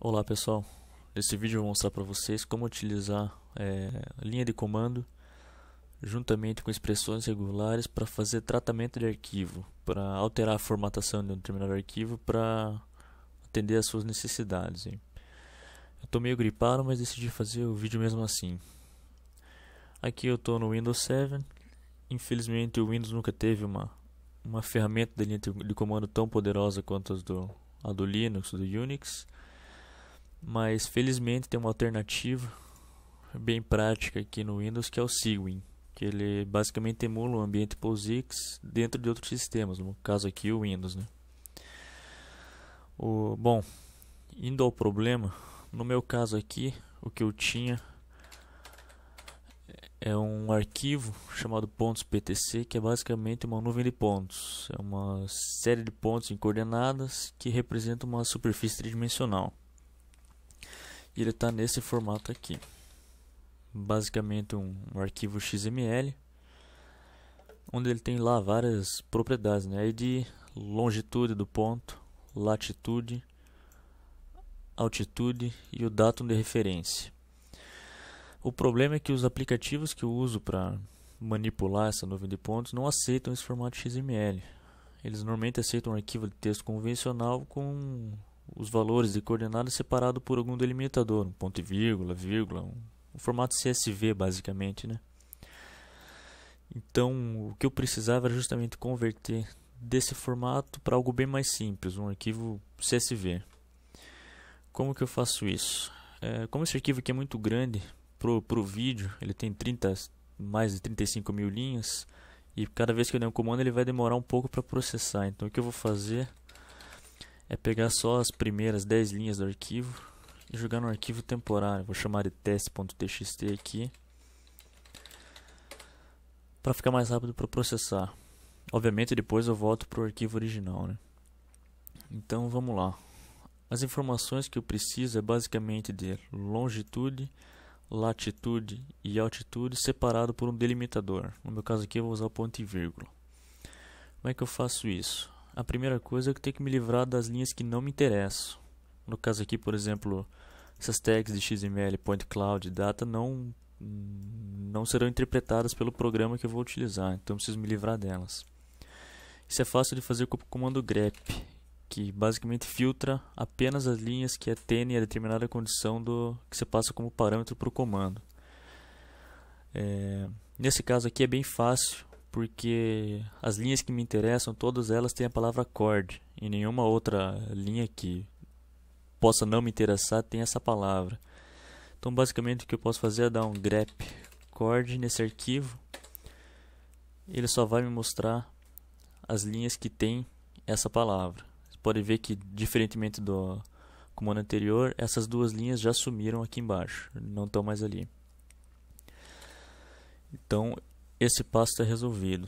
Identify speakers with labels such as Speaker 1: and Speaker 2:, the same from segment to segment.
Speaker 1: Olá pessoal, nesse vídeo eu vou mostrar para vocês como utilizar é, linha de comando juntamente com expressões regulares para fazer tratamento de arquivo, para alterar a formatação de um determinado arquivo para atender às suas necessidades. Hein? Eu estou meio gripado, mas decidi fazer o vídeo mesmo assim. Aqui eu estou no Windows 7, infelizmente o Windows nunca teve uma, uma ferramenta de linha de comando tão poderosa quanto as do, a do Linux, do Unix, mas felizmente tem uma alternativa bem prática aqui no Windows que é o Cygwin, que ele basicamente emula o ambiente POSIX dentro de outros sistemas, no caso aqui o Windows, né? O, bom, indo ao problema, no meu caso aqui, o que eu tinha é um arquivo chamado pontos.ptc, que é basicamente uma nuvem de pontos. É uma série de pontos em coordenadas que representa uma superfície tridimensional. E ele está nesse formato aqui. Basicamente um, um, arquivo XML. Onde ele tem lá várias propriedades, né? ID, longitude do ponto, latitude, altitude e o datum de referência. O problema é que os aplicativos que eu uso para manipular essa nuvem de pontos não aceitam esse formato XML. Eles normalmente aceitam um arquivo de texto convencional com os valores de coordenadas separado por algum delimitador, um ponto e vírgula, vírgula, um, um formato CSV basicamente, né? Então, o que eu precisava era justamente converter desse formato para algo bem mais simples, um arquivo CSV. Como que eu faço isso? É, como esse arquivo aqui é muito grande para o vídeo, ele tem 30, mais de 35 mil linhas, e cada vez que eu der um comando ele vai demorar um pouco para processar. Então, o que eu vou fazer é pegar só as primeiras 10 linhas do arquivo e jogar no arquivo temporário. Vou chamar de test.txt aqui para ficar mais rápido para processar. Obviamente depois eu volto para o arquivo original, né? Então vamos lá. As informações que eu preciso é basicamente de longitude, latitude e altitude separado por um delimitador. No meu caso aqui eu vou usar o ponto e vírgula. Como é que eu faço isso? a primeira coisa é que eu tenho que me livrar das linhas que não me interessam. No caso aqui, por exemplo, essas tags de XML, point cloud, data não não serão interpretadas pelo programa que eu vou utilizar, então preciso me livrar delas. Isso é fácil de fazer com o comando grep, que basicamente filtra apenas as linhas que atendem a determinada condição do que você passa como parâmetro para o comando. É, nesse caso aqui é bem fácil porque as linhas que me interessam, todas elas têm a palavra chord, e nenhuma outra linha que possa não me interessar tem essa palavra. Então, basicamente, o que eu posso fazer é dar um grep chord nesse arquivo. Ele só vai me mostrar as linhas que tem essa palavra. Você pode ver que, diferentemente do comando anterior, essas duas linhas já sumiram aqui embaixo, não estão mais ali. Então, esse passo está é resolvido.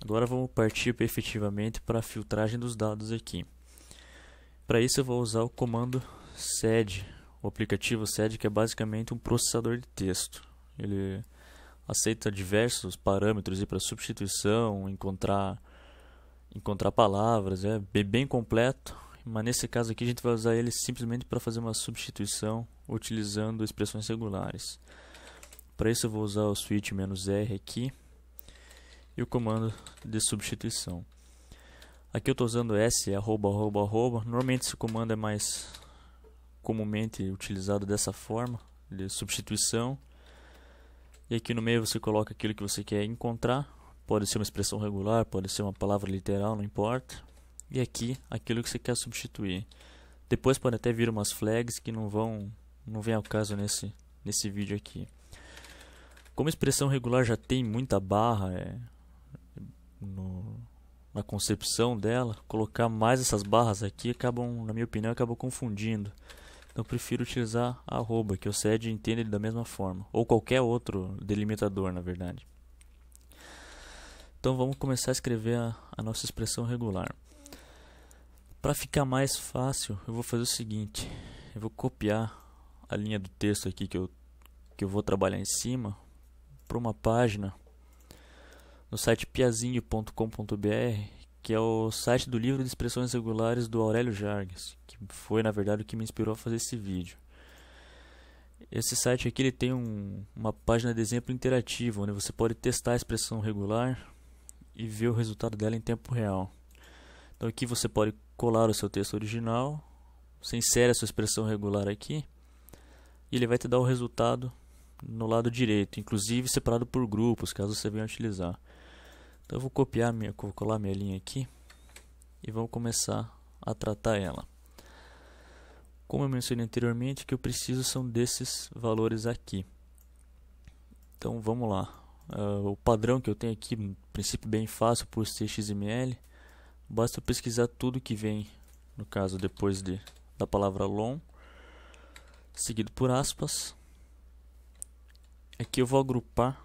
Speaker 1: Agora vamos partir efetivamente para a filtragem dos dados aqui. Para isso eu vou usar o comando sed, o aplicativo sed que é basicamente um processador de texto. Ele aceita diversos parâmetros para substituição, encontrar encontrar palavras, é bem completo, mas nesse caso aqui a gente vai usar ele simplesmente para fazer uma substituição utilizando expressões regulares. Para isso eu vou usar o switch "-r aqui e o comando de substituição. Aqui eu estou usando s, arroba, arroba, arroba. Normalmente esse comando é mais comumente utilizado dessa forma, de substituição. E aqui no meio você coloca aquilo que você quer encontrar. Pode ser uma expressão regular, pode ser uma palavra literal, não importa. E aqui, aquilo que você quer substituir. Depois pode até vir umas flags que não vão, não vem ao caso nesse, nesse vídeo aqui. Como expressão regular já tem muita barra é, no, na concepção dela, colocar mais essas barras aqui acabam, na minha opinião, acabam confundindo. Então prefiro utilizar arroba, que o SED entende da mesma forma, ou qualquer outro delimitador, na verdade. Então vamos começar a escrever a, a nossa expressão regular. Para ficar mais fácil, eu vou fazer o seguinte: eu vou copiar a linha do texto aqui que eu, que eu vou trabalhar em cima, para uma página no site piazinho.com.br, que é o site do livro de expressões regulares do Aurélio Jargues, que foi na verdade o que me inspirou a fazer esse vídeo. Esse site aqui ele tem um, uma página de exemplo interativo, onde você pode testar a expressão regular e ver o resultado dela em tempo real. Então aqui você pode colar o seu texto original, você insere a sua expressão regular aqui e ele vai te dar o resultado no lado direito, inclusive separado por grupos, caso você venha utilizar. Então eu vou copiar minha, vou colar minha linha aqui e vamos começar a tratar ela. Como eu mencionei anteriormente, o que eu preciso são desses valores aqui. Então vamos lá. Uh, o padrão que eu tenho aqui, um princípio bem fácil por ser XML, basta eu pesquisar tudo que vem, no caso depois de, da palavra long, seguido por aspas, Aqui é eu vou agrupar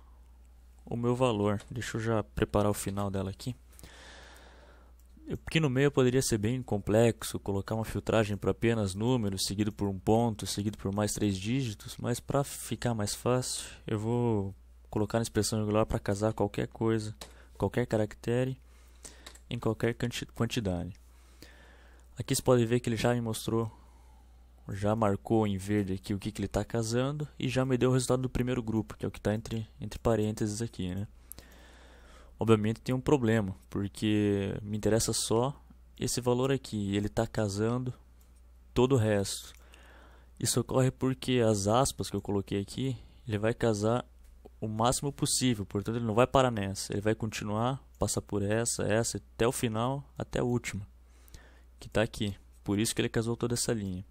Speaker 1: o meu valor. Deixa eu já preparar o final dela aqui. porque no meio poderia ser bem complexo, colocar uma filtragem para apenas números, seguido por um ponto, seguido por mais três dígitos, mas para ficar mais fácil, eu vou colocar na expressão regular para casar qualquer coisa, qualquer caractere, em qualquer quantidade. Aqui vocês podem ver que ele já me mostrou já marcou em verde aqui o que, que ele está casando e já me deu o resultado do primeiro grupo, que é o que está entre, entre parênteses aqui, né? Obviamente tem um problema, porque me interessa só esse valor aqui, ele está casando todo o resto. Isso ocorre porque as aspas que eu coloquei aqui, ele vai casar o máximo possível, portanto ele não vai parar nessa, ele vai continuar, passar por essa, essa, até o final, até a última, que está aqui. Por isso que ele casou toda essa linha.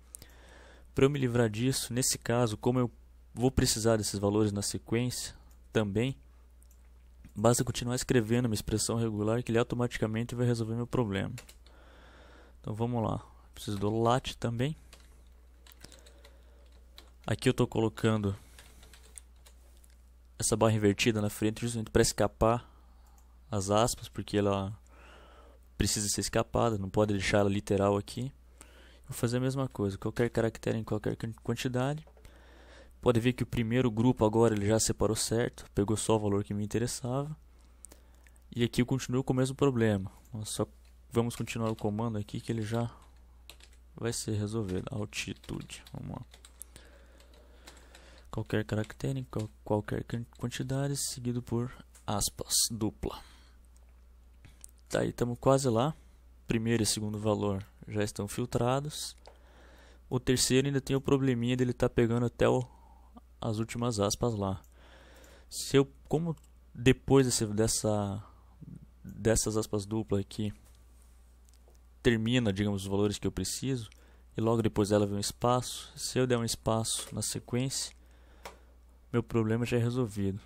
Speaker 1: Para eu me livrar disso, nesse caso, como eu vou precisar desses valores na sequência também, basta continuar escrevendo uma expressão regular que ele automaticamente vai resolver meu problema. Então vamos lá, preciso do lat também. Aqui eu estou colocando essa barra invertida na frente justamente para escapar as aspas, porque ela precisa ser escapada, não pode deixar ela literal aqui. Vou fazer a mesma coisa, qualquer caractere em qualquer quantidade. Pode ver que o primeiro grupo agora ele já separou certo, pegou só o valor que me interessava. E aqui eu continuo com o mesmo problema. só vamos continuar o comando aqui que ele já vai ser resolvido. Altitude, vamos lá. Qualquer caractere em qualquer quantidade, seguido por aspas, dupla. Tá aí, estamos quase lá. Primeiro e segundo valor já estão filtrados. O terceiro ainda tem o probleminha dele estar tá pegando até o, as últimas aspas lá. Se eu, como depois desse, dessa, dessas aspas duplas aqui, termina, digamos, os valores que eu preciso, e logo depois dela vem um espaço, se eu der um espaço na sequência, meu problema já é resolvido.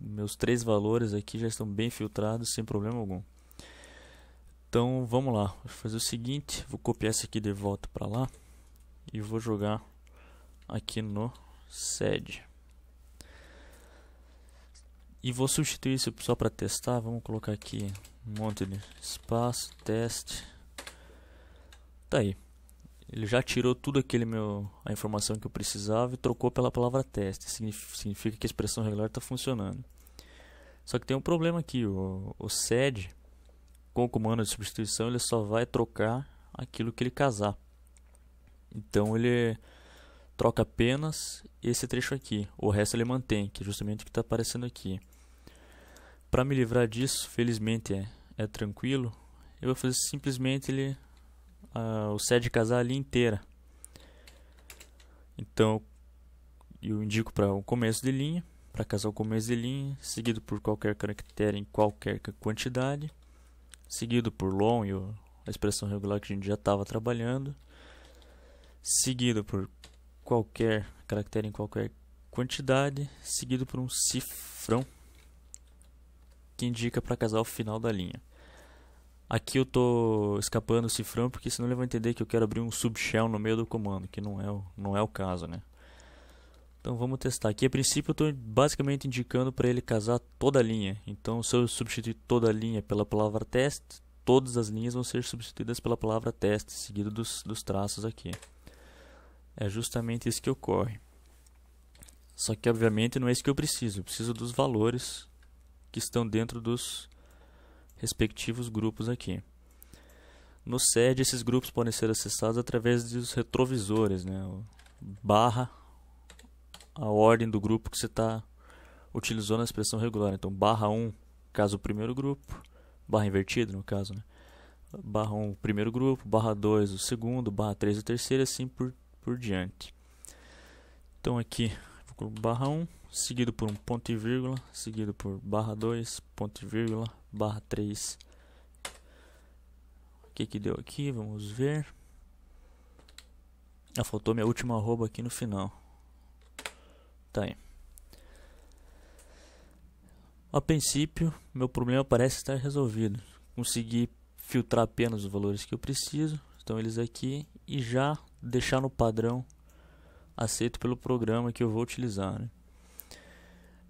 Speaker 1: Meus três valores aqui já estão bem filtrados, sem problema algum. Então vamos lá, vou fazer o seguinte, vou copiar isso aqui de volta para lá e vou jogar aqui no sed. E vou substituir isso só para testar, vamos colocar aqui um monte de espaço, teste. Tá aí. Ele já tirou tudo aquele meu a informação que eu precisava e trocou pela palavra teste. Significa que a expressão regular está funcionando. Só que tem um problema aqui, o, o sed com o comando de substituição ele só vai trocar aquilo que ele casar. Então ele troca apenas esse trecho aqui, o resto ele mantém, que é justamente o que está aparecendo aqui. Para me livrar disso, felizmente é, é, tranquilo, eu vou fazer simplesmente ele, ah, o sede casar ali inteira. Então eu indico para o começo de linha, para casar o começo de linha, seguido por qualquer caractere em qualquer quantidade seguido por long e a expressão regular que a gente já estava trabalhando, seguido por qualquer caractere em qualquer quantidade, seguido por um cifrão que indica para casar o final da linha. Aqui eu estou escapando o cifrão porque senão ele vai entender que eu quero abrir um subshell no meio do comando, que não é o, não é o caso, né? Então vamos testar aqui. A princípio eu estou basicamente indicando para ele casar toda a linha. Então se eu substituir toda a linha pela palavra test, todas as linhas vão ser substituídas pela palavra test, seguido dos, dos traços aqui. É justamente isso que ocorre. Só que obviamente não é isso que eu preciso. Eu preciso dos valores que estão dentro dos respectivos grupos aqui. No SED, esses grupos podem ser acessados através dos retrovisores, né? barra a ordem do grupo que você está utilizando a expressão regular. Então, barra 1, caso o primeiro grupo, barra invertida no caso, né? Barra 1, primeiro grupo, barra 2, o segundo, barra 3, o terceiro, assim por, por diante. Então, aqui, barra 1, seguido por um ponto e vírgula, seguido por barra 2, ponto e vírgula, barra 3. O que que deu aqui? Vamos ver. Ah, faltou minha última arroba aqui no final. A princípio, meu problema parece estar resolvido. Consegui filtrar apenas os valores que eu preciso, estão eles aqui, e já deixar no padrão aceito pelo programa que eu vou utilizar. Né?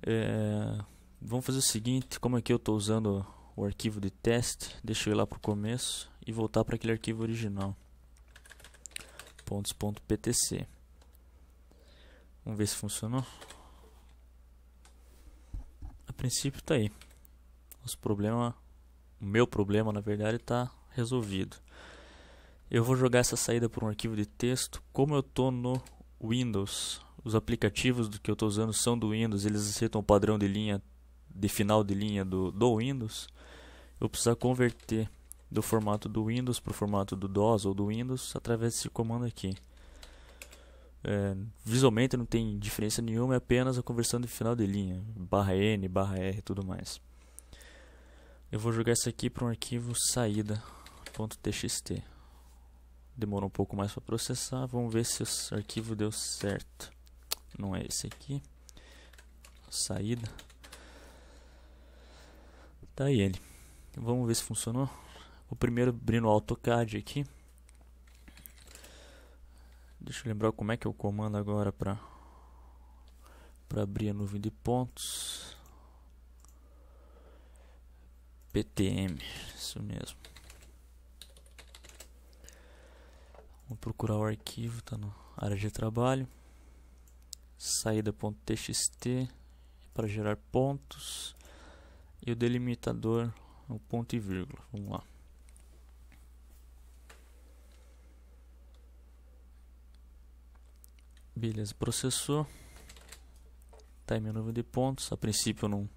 Speaker 1: É, vamos fazer o seguinte, como aqui eu estou usando o arquivo de teste, deixa eu ir lá para o começo e voltar para aquele arquivo original, pontos.ptc. Vamos ver se funcionou. A princípio tá aí. Os problema, o meu problema na verdade está resolvido. Eu vou jogar essa saída por um arquivo de texto. Como eu estou no Windows, os aplicativos do que eu estou usando são do Windows, eles aceitam o padrão de linha, de final de linha do, do Windows. Eu preciso converter do formato do Windows para o formato do DOS ou do Windows através desse comando aqui. É, visualmente não tem diferença nenhuma, é apenas a conversão de final de linha, barra N, barra R e tudo mais. Eu vou jogar isso aqui para um arquivo saída.txt. Demora um pouco mais para processar, vamos ver se o arquivo deu certo. Não é esse aqui. Saída. Tá aí ele. Vamos ver se funcionou. O primeiro abrindo o AutoCAD aqui. Deixa eu lembrar como é que é o comando agora para para abrir a nuvem de pontos. PTM, isso mesmo. Vou procurar o arquivo, está na área de trabalho. Saída.txt para gerar pontos e o delimitador, o ponto e vírgula. Vamos lá. Beleza, processou. minha tá nuvem de pontos. A princípio não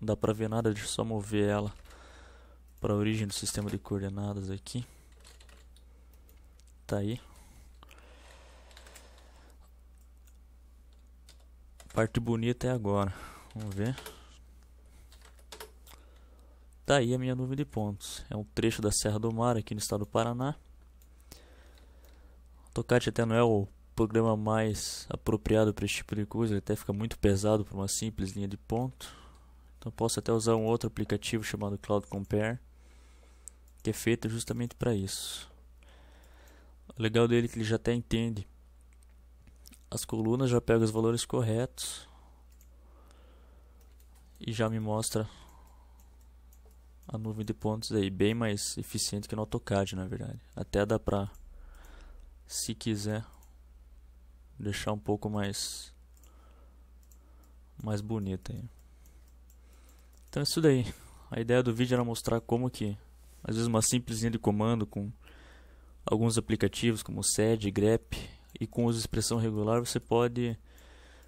Speaker 1: dá pra ver nada, deixa eu só mover ela para a origem do sistema de coordenadas aqui. Tá aí. Parte bonita é agora. Vamos ver. Tá aí a minha nuvem de pontos. É um trecho da Serra do Mar aqui no estado do Paraná. Tocate até não é o programa mais apropriado para esse tipo de coisa, ele até fica muito pesado para uma simples linha de ponto. Então posso até usar um outro aplicativo chamado Cloud Compare, que é feito justamente para isso. O legal dele é que ele já até entende as colunas, já pega os valores corretos e já me mostra a nuvem de pontos aí, bem mais eficiente que no AutoCAD, na verdade. Até dá para se quiser deixar um pouco mais mais bonita aí. Então é isso daí. A ideia do vídeo era mostrar como que às vezes uma simples linha de comando com alguns aplicativos como SED, grep e com uso de expressão regular você pode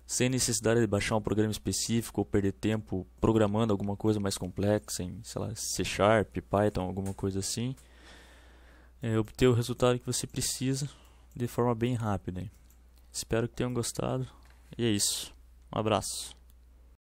Speaker 1: sem necessidade de baixar um programa específico ou perder tempo programando alguma coisa mais complexa em, sei lá, C Sharp, Python, alguma coisa assim, é, obter o resultado que você precisa de forma bem rápida. Espero que tenham gostado. E é isso. Um abraço.